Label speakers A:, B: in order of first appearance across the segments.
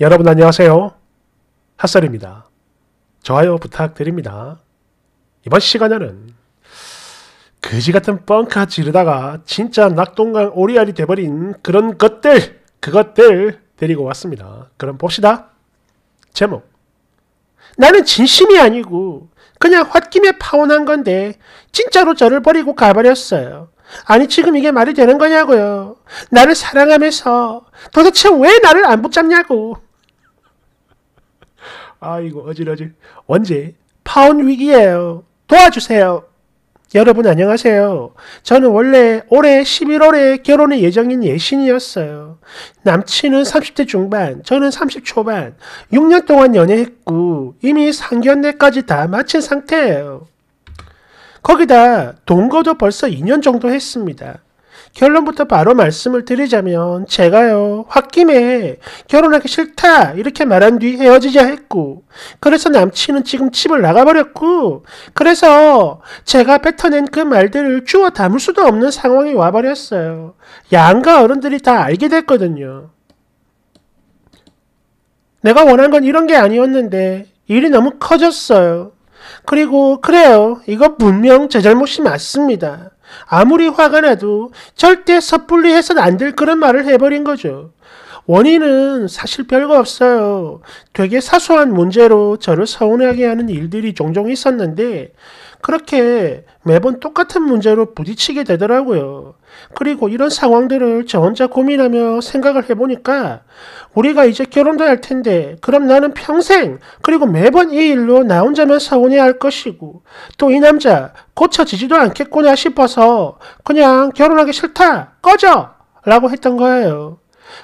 A: 여러분 안녕하세요. 핫설입니다. 좋아요 부탁드립니다. 이번 시간에는 거지 같은 뻥카 지르다가 진짜 낙동강 오리알이 돼버린 그런 것들 그것들 데리고 왔습니다. 그럼 봅시다. 제목 나는 진심이 아니고 그냥 홧김에 파혼한 건데 진짜로 저를 버리고 가버렸어요. 아니 지금 이게 말이 되는 거냐고요. 나를 사랑하면서 도대체 왜 나를 안 붙잡냐고. 아이고 어질어질. 언제? 파혼 위기예요. 도와주세요. 여러분 안녕하세요. 저는 원래 올해 11월에 결혼의 예정인 예신이었어요. 남친은 30대 중반, 저는 30 초반, 6년 동안 연애했고 이미 상견례까지 다 마친 상태예요. 거기다 동거도 벌써 2년 정도 했습니다. 결론부터 바로 말씀을 드리자면 제가요 홧김에 결혼하기 싫다 이렇게 말한 뒤 헤어지자 했고 그래서 남친은 지금 집을 나가버렸고 그래서 제가 뱉어낸 그 말들을 주워 담을 수도 없는 상황이 와버렸어요. 양가 어른들이 다 알게 됐거든요. 내가 원한 건 이런 게 아니었는데 일이 너무 커졌어요. 그리고 그래요. 이거 분명 제 잘못이 맞습니다. 아무리 화가 나도 절대 섣불리 해서는 안 될 그런 말을 해버린 거죠. 원인은 사실 별거 없어요. 되게 사소한 문제로 저를 서운하게 하는 일들이 종종 있었는데 그렇게 매번 똑같은 문제로 부딪히게 되더라고요. 그리고 이런 상황들을 저 혼자 고민하며 생각을 해보니까 우리가 이제 결혼도 할 텐데 그럼 나는 평생 그리고 매번 이 일로 나 혼자만 서운해할 야 것이고 또 이 남자 고쳐지지도 않겠구나 싶어서 그냥 결혼하기 싫다 꺼져 라고 했던 거예요.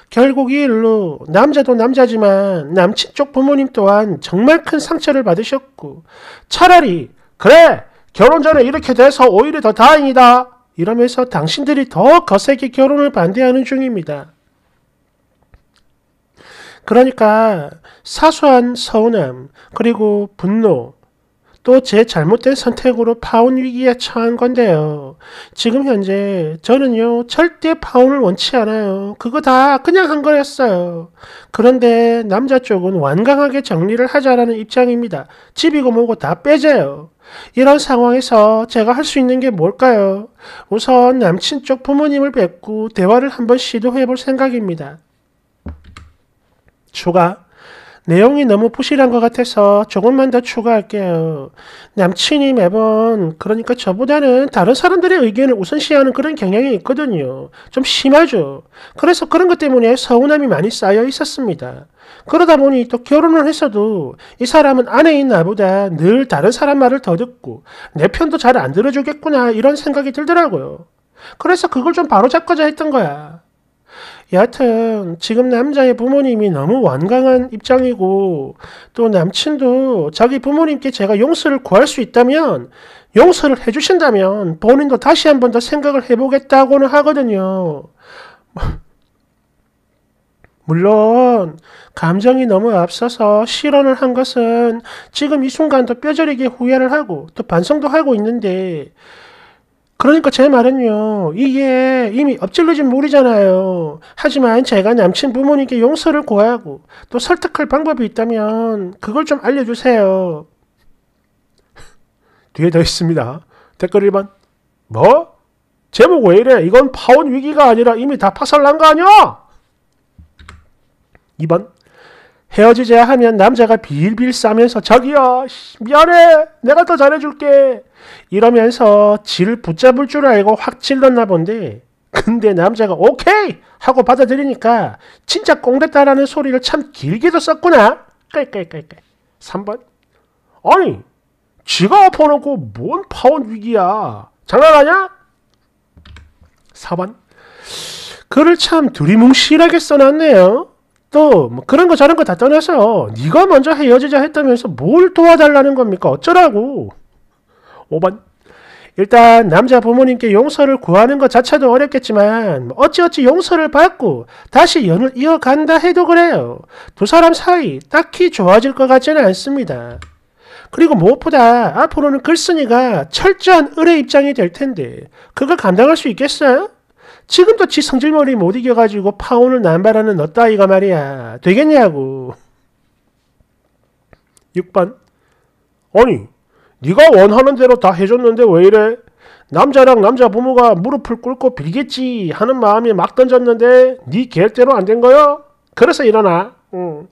A: 결국 이 일로 남자도 남자지만 남친 쪽 부모님 또한 정말 큰 상처를 받으셨고 차라리 그래, 결혼 전에 이렇게 돼서 오히려 더 다행이다. 이러면서 당신들이 더 거세게 결혼을 반대하는 중입니다. 그러니까 사소한 서운함, 그리고 분노, 또제 잘못된 선택으로 파혼 위기에 처한 건데요. 지금 현재 저는요, 절대 파혼을 원치 않아요. 그거 다 그냥 한 거였어요. 그런데 남자 쪽은 완강하게 정리를 하자라는 입장입니다. 집이고 뭐고 다빼져요 이런 상황에서 제가 할 수 있는 게 뭘까요? 우선 남친 쪽 부모님을 뵙고 대화를 한번 시도해 볼 생각입니다. 추가 내용이 너무 부실한 것 같아서 조금만 더 추가할게요. 남친이 매번 그러니까 저보다는 다른 사람들의 의견을 우선시하는 그런 경향이 있거든요. 좀 심하죠. 그래서 그런 것 때문에 서운함이 많이 쌓여 있었습니다. 그러다 보니 또 결혼을 했어도 이 사람은 아내인 나보다 늘 다른 사람 말을 더 듣고 내 편도 잘 안 들어주겠구나 이런 생각이 들더라고요. 그래서 그걸 좀 바로잡고자 했던 거야. 여하튼 지금 남자의 부모님이 너무 완강한 입장이고 또 남친도 자기 부모님께 제가 용서를 구할 수 있다면 용서를 해주신다면 본인도 다시 한 번 더 생각을 해보겠다고는 하거든요. 물론 감정이 너무 앞서서 실언을 한 것은 지금 이 순간도 뼈저리게 후회를 하고 또 반성도 하고 있는데 그러니까 제 말은요, 이게 이미 엎질러진 물이잖아요. 하지만 제가 남친 부모님께 용서를 구하고 또 설득할 방법이 있다면 그걸 좀 알려주세요. 뒤에 더 있습니다. 댓글 1번. 뭐? 제목 왜 이래? 이건 파혼 위기가 아니라 이미 다 파살난 거 아니야? 2번. 헤어지자 하면 남자가 빌빌 싸면서 저기요 미안해 내가 더 잘해줄게 이러면서 질를 붙잡을 줄 알고 확 질렀나 본데 근데 남자가 오케이 하고 받아들이니까 진짜 꽁됐다라는 소리를 참 길게도 썼구나 깔깔깔깔 3번 아니 지가 엎어놓고 뭔 파혼 위기야 장난하냐 4번 글을 참 두리뭉실하게 써놨네요 또뭐 그런 거 저런 거 다 떠나서 네가 먼저 헤어지자 했다면서 뭘 도와달라는 겁니까? 어쩌라고? 5번 일단 남자 부모님께 용서를 구하는 것 자체도 어렵겠지만 어찌어찌 용서를 받고 다시 연을 이어간다 해도 그래요. 두 사람 사이 딱히 좋아질 것 같지는 않습니다. 그리고 무엇보다 앞으로는 글쓴이가 철저한 을의 입장이 될 텐데 그걸 감당할 수 있겠어요? 지금도 지 성질머리 못 이겨가지고 파혼을 남발하는 너 따위가 말이야. 되겠냐고. 6번 아니 네가 원하는 대로 다 해줬는데 왜 이래? 남자랑 남자 부모가 무릎을 꿇고 빌겠지 하는 마음이 막 던졌는데 네 계획대로 안 된 거요? 그래서 일어나. 응.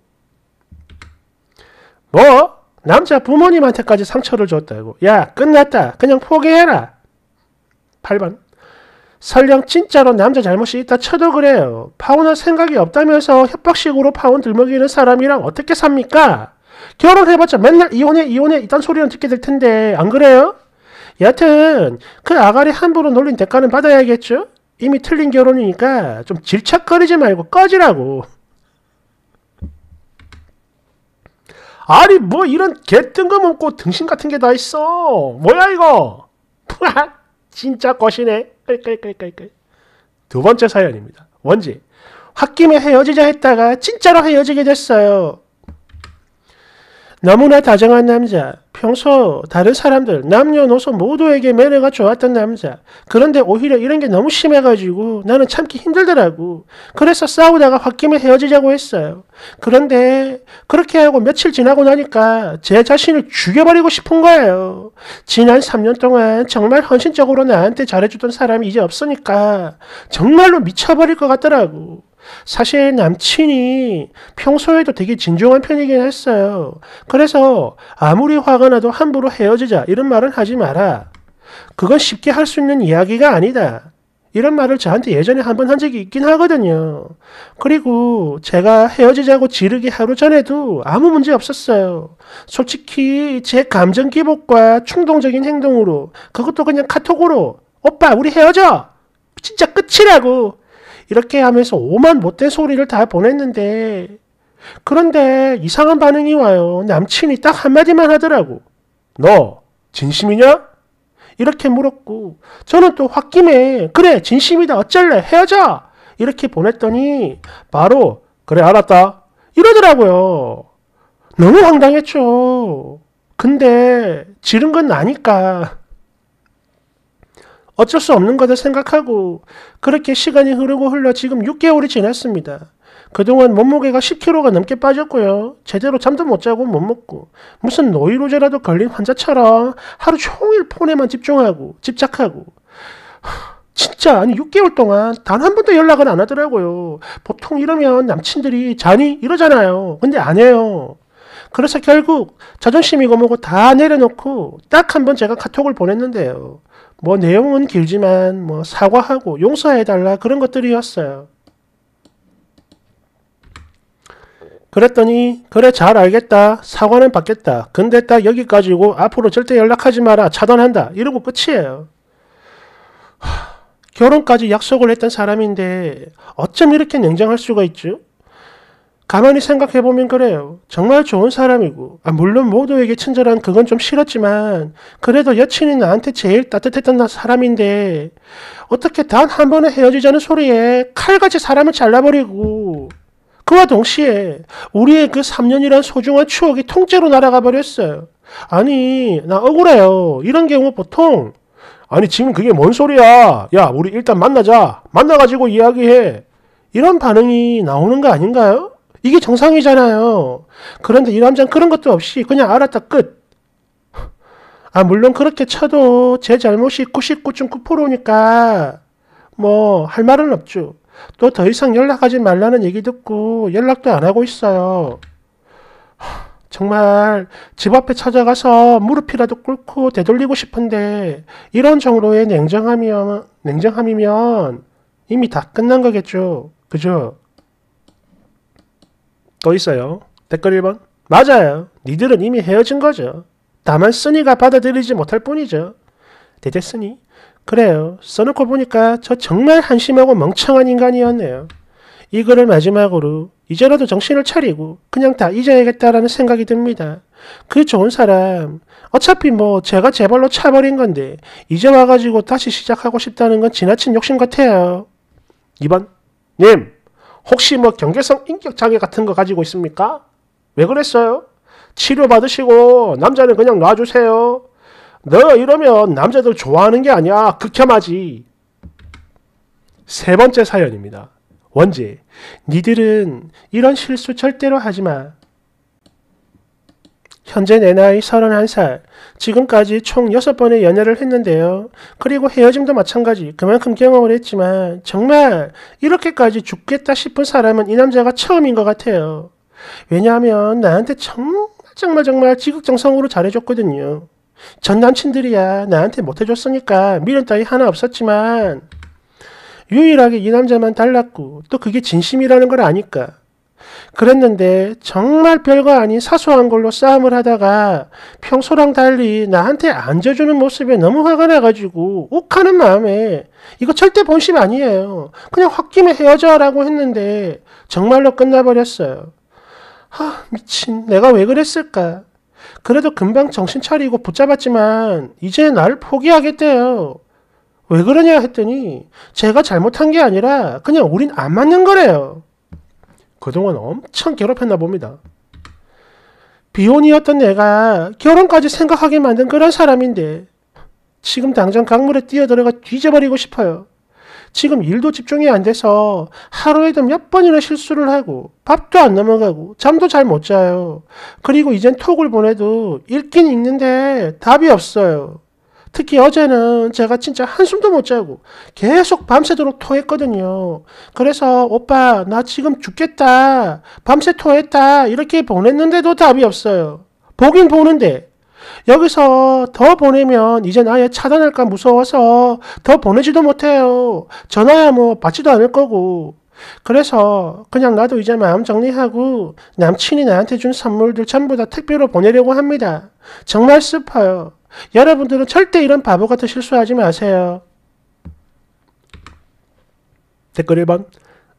A: 뭐? 남자 부모님한테까지 상처를 줬다고. 야 끝났다. 그냥 포기해라. 8번 설령 진짜로 남자 잘못이 있다 쳐도 그래요. 파혼할 생각이 없다면서 협박식으로 파혼 들먹이는 사람이랑 어떻게 삽니까? 결혼해봤자 맨날 이혼해 이혼해 이딴 소리는 듣게 될 텐데 안 그래요? 여하튼 그 아가리 함부로 놀린 대가는 받아야겠죠? 이미 틀린 결혼이니까 좀 질척거리지 말고 꺼지라고. 아니 뭐 이런 개뜬금없고 등신 같은 게 다 있어. 뭐야 이거? 진짜 것시네 끌끌끌끌끌. 두 번째 사연입니다. 원지. 홧김에 헤어지자 했다가 진짜로 헤어지게 됐어요. 너무나 다정한 남자. 평소 다른 사람들 남녀노소 모두에게 매너가 좋았던 남자 그런데 오히려 이런 게 너무 심해가지고 나는 참기 힘들더라고 그래서 싸우다가 홧김에 헤어지자고 했어요 그런데 그렇게 하고 며칠 지나고 나니까 제 자신을 죽여버리고 싶은 거예요 지난 3년 동안 정말 헌신적으로 나한테 잘해주던 사람이 이제 없으니까 정말로 미쳐버릴 것 같더라고 사실 남친이 평소에도 되게 진중한 편이긴 했어요. 그래서 아무리 화가 나도 함부로 헤어지자 이런 말은 하지 마라. 그건 쉽게 할 수 있는 이야기가 아니다. 이런 말을 저한테 예전에 한 번 한 적이 있긴 하거든요. 그리고 제가 헤어지자고 지르기 하루 전에도 아무 문제 없었어요. 솔직히 제 감정 기복과 충동적인 행동으로 그것도 그냥 카톡으로 오빠 우리 헤어져! 진짜 끝이라고 이렇게 하면서 오만 못된 소리를 다 보냈는데 그런데 이상한 반응이 와요. 남친이 딱 한마디만 하더라고. 너 진심이냐? 이렇게 물었고 저는 또 홧김에 그래 진심이다 어쩔래 헤어져 이렇게 보냈더니 바로 그래 알았다 이러더라고요. 너무 황당했죠. 근데 지른 건 나니까 어쩔 수 없는 거다 생각하고 그렇게 시간이 흐르고 흘러 지금 6개월이 지났습니다. 그동안 몸무게가 10kg가 넘게 빠졌고요. 제대로 잠도 못 자고 못 먹고 무슨 노이로제라도 걸린 환자처럼 하루 종일 폰에만 집중하고 집착하고 진짜 아니 6개월 동안 단 한 번도 연락은 안 하더라고요. 보통 이러면 남친들이 자니 이러잖아요. 근데 안해요 그래서 결국 자존심이고 뭐고 다 내려놓고 딱 한 번 제가 카톡을 보냈는데요. 뭐 내용은 길지만 뭐 사과하고 용서해달라 그런 것들이었어요. 그랬더니 그래 잘 알겠다 사과는 받겠다 근데 딱 여기까지고 앞으로 절대 연락하지 마라 차단한다 이러고 끝이에요. 하, 결혼까지 약속을 했던 사람인데 어쩜 이렇게 냉정할 수가 있죠? 가만히 생각해보면 그래요. 정말 좋은 사람이고, 아, 물론 모두에게 친절한 그건 좀 싫었지만, 그래도 여친이 나한테 제일 따뜻했던 사람인데, 어떻게 단 한 번에 헤어지자는 소리에 칼같이 사람을 잘라버리고, 그와 동시에 우리의 그 3년이란 소중한 추억이 통째로 날아가 버렸어요. 아니, 나 억울해요. 이런 경우 보통, 아니, 지금 그게 뭔 소리야. 야, 우리 일단 만나자. 만나가지고 이야기해. 이런 반응이 나오는 거 아닌가요? 이게 정상이잖아요. 그런데 이 남자는 그런 것도 없이 그냥 알았다 끝. 아 물론 그렇게 쳐도 제 잘못이 99.9%니까 뭐 할 말은 없죠. 또 더 이상 연락하지 말라는 얘기 듣고 연락도 안 하고 있어요. 정말 집 앞에 찾아가서 무릎이라도 꿇고 되돌리고 싶은데 이런 정도의 냉정함이면 냉정함이면 이미 다 끝난 거겠죠. 그죠? 또 있어요. 댓글 1번. 맞아요. 니들은 이미 헤어진 거죠. 다만 쓰니가 받아들이지 못할 뿐이죠. 대대쓰니. 그래요. 써놓고 보니까 저 정말 한심하고 멍청한 인간이었네요. 이 글을 마지막으로 이제라도 정신을 차리고 그냥 다 잊어야겠다라는 생각이 듭니다. 그 좋은 사람 어차피 뭐 제가 제 발로 차버린 건데 이제 와가지고 다시 시작하고 싶다는 건 지나친 욕심 같아요. 2번 님 혹시 뭐 경계성 인격 장애 같은 거 가지고 있습니까? 왜 그랬어요? 치료 받으시고 남자는 그냥 놔주세요. 너 이러면 남자들 좋아하는 게 아니야. 극혐하지. 세 번째 사연입니다. 원지, 니들은 이런 실수 절대로 하지 마. 현재 내 나이 31살. 지금까지 총 6번의 연애를 했는데요. 그리고 헤어짐도 마찬가지. 그만큼 경험을 했지만 정말 이렇게까지 죽겠다 싶은 사람은 이 남자가 처음인 것 같아요. 왜냐하면 나한테 정말 정말 정말 지극정성으로 잘해줬거든요. 전 남친들이야 나한테 못해줬으니까 미련 따위 하나 없었지만 유일하게 이 남자만 달랐고 또 그게 진심이라는 걸 아니까 그랬는데 정말 별거 아닌 사소한 걸로 싸움을 하다가 평소랑 달리 나한테 앉아주는 모습에 너무 화가 나가지고 욱하는 마음에 이거 절대 본심 아니에요. 그냥 홧김에 헤어져라고 했는데 정말로 끝나버렸어요. 하 미친 내가 왜 그랬을까? 그래도 금방 정신 차리고 붙잡았지만 이제 날 포기하겠대요. 왜 그러냐 했더니 제가 잘못한 게 아니라 그냥 우린 안 맞는 거래요. 그동안 엄청 괴롭혔나 봅니다. 비혼이었던 내가 결혼까지 생각하게 만든 그런 사람인데 지금 당장 강물에 뛰어들어가 뒤져버리고 싶어요. 지금 일도 집중이 안 돼서 하루에도 몇 번이나 실수를 하고 밥도 안 넘어가고 잠도 잘 못 자요. 그리고 이젠 톡을 보내도 읽긴 읽는데 답이 없어요. 특히 어제는 제가 진짜 한숨도 못 자고 계속 밤새도록 토했거든요. 그래서 오빠 나 지금 죽겠다. 밤새 토했다. 이렇게 보냈는데도 답이 없어요. 보긴 보는데 여기서 더 보내면 이젠 아예 차단할까 무서워서 더 보내지도 못해요. 전화야 뭐 받지도 않을 거고. 그래서 그냥 나도 이제 마음 정리하고 남친이 나한테 준 선물들 전부 다 택배로 보내려고 합니다. 정말 슬퍼요. 여러분들은 절대 이런 바보 같은 실수하지 마세요. 댓글 1번.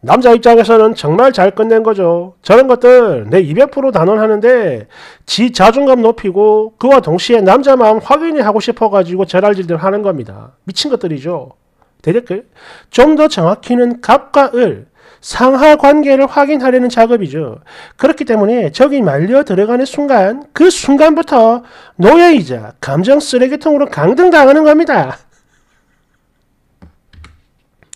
A: 남자 입장에서는 정말 잘 끝낸 거죠. 저런 것들 내 200% 단언하는데 지 자존감 높이고 그와 동시에 남자 마음 확인이 하고 싶어가지고 저랄질들 하는 겁니다. 미친 것들이죠. 대댓글. 네, 좀더 정확히는 갑과 을. 상하 관계를 확인하려는 작업이죠. 그렇기 때문에 적이 말려 들어가는 순간 그 순간부터 노예이자 감정 쓰레기통으로 강등당하는 겁니다.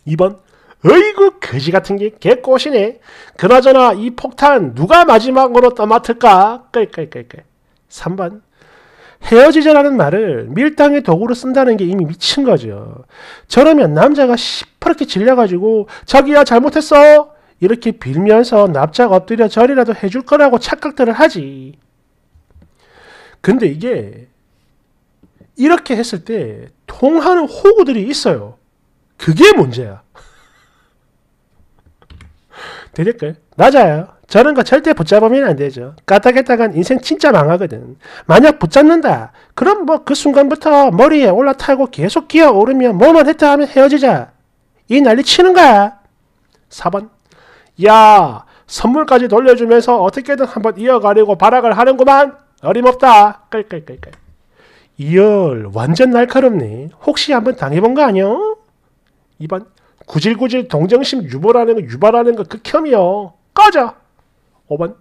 A: 2번 어이구 거지 같은 게 개꼬시네. 그나저나 이 폭탄 누가 마지막으로 떠맡을까? 끌끌끌끌. 3번 헤어지자라는 말을 밀당의 도구로 쓴다는 게 이미 미친 거죠. 저러면 남자가 시퍼렇게 질려가지고 자기야 잘못했어 이렇게 빌면서 납작 엎드려 절이라도 해줄 거라고 착각들을 하지. 근데 이게 이렇게 했을 때 통하는 호구들이 있어요. 그게 문제야. 되릴까요? 낮아요. 저런 거 절대 붙잡으면 안 되죠. 까딱했다간 인생 진짜 망하거든. 만약 붙잡는다. 그럼 뭐 그 순간부터 머리에 올라타고 계속 기어오르며 뭐만 했다 하면 헤어지자. 이 난리 치는 거야. 4번. 야, 선물까지 돌려주면서 어떻게든 한번 이어가려고 발악을 하는구만. 어림없다. 끌끌끌끌. 이열, 완전 날카롭네. 혹시 한번 당해본 거 아니여? 2번. 구질구질 동정심 유발하는 거, 유발하는 그 거극혐이요 꺼져! 5번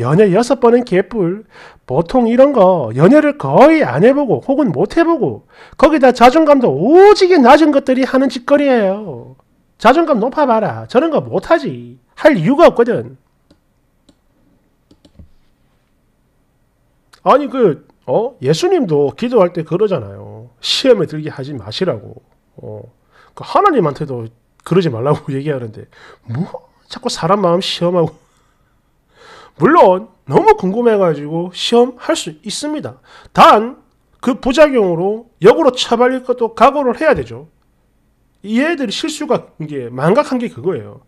A: 연애 6번은 개뿔. 보통 이런 거 연애를 거의 안 해보고 혹은 못 해보고 거기다 자존감도 오지게 낮은 것들이 하는 짓거리예요. 자존감 높아봐라. 저런 거 못하지. 할 이유가 없거든. 아니 그 어? 예수님도 기도할 때 그러잖아요. 시험에 들게 하지 마시라고. 어. 그 하나님한테도 그러지 말라고 얘기하는데 뭐 자꾸 사람 마음 시험하고 물론 너무 궁금해가지고 시험 할 수 있습니다. 단 그 부작용으로 역으로 처벌릴 것도 각오를 해야 되죠. 이 애들이 실수가 이게 망각한 게 그거예요.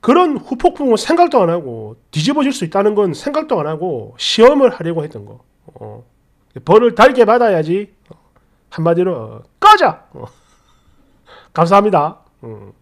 A: 그런 후폭풍은 생각도 안 하고 뒤집어질 수 있다는 건 생각도 안 하고 시험을 하려고 했던 거. 어. 벌을 달게 받아야지. 어. 한마디로 꺼져. 어. 감사합니다. 음.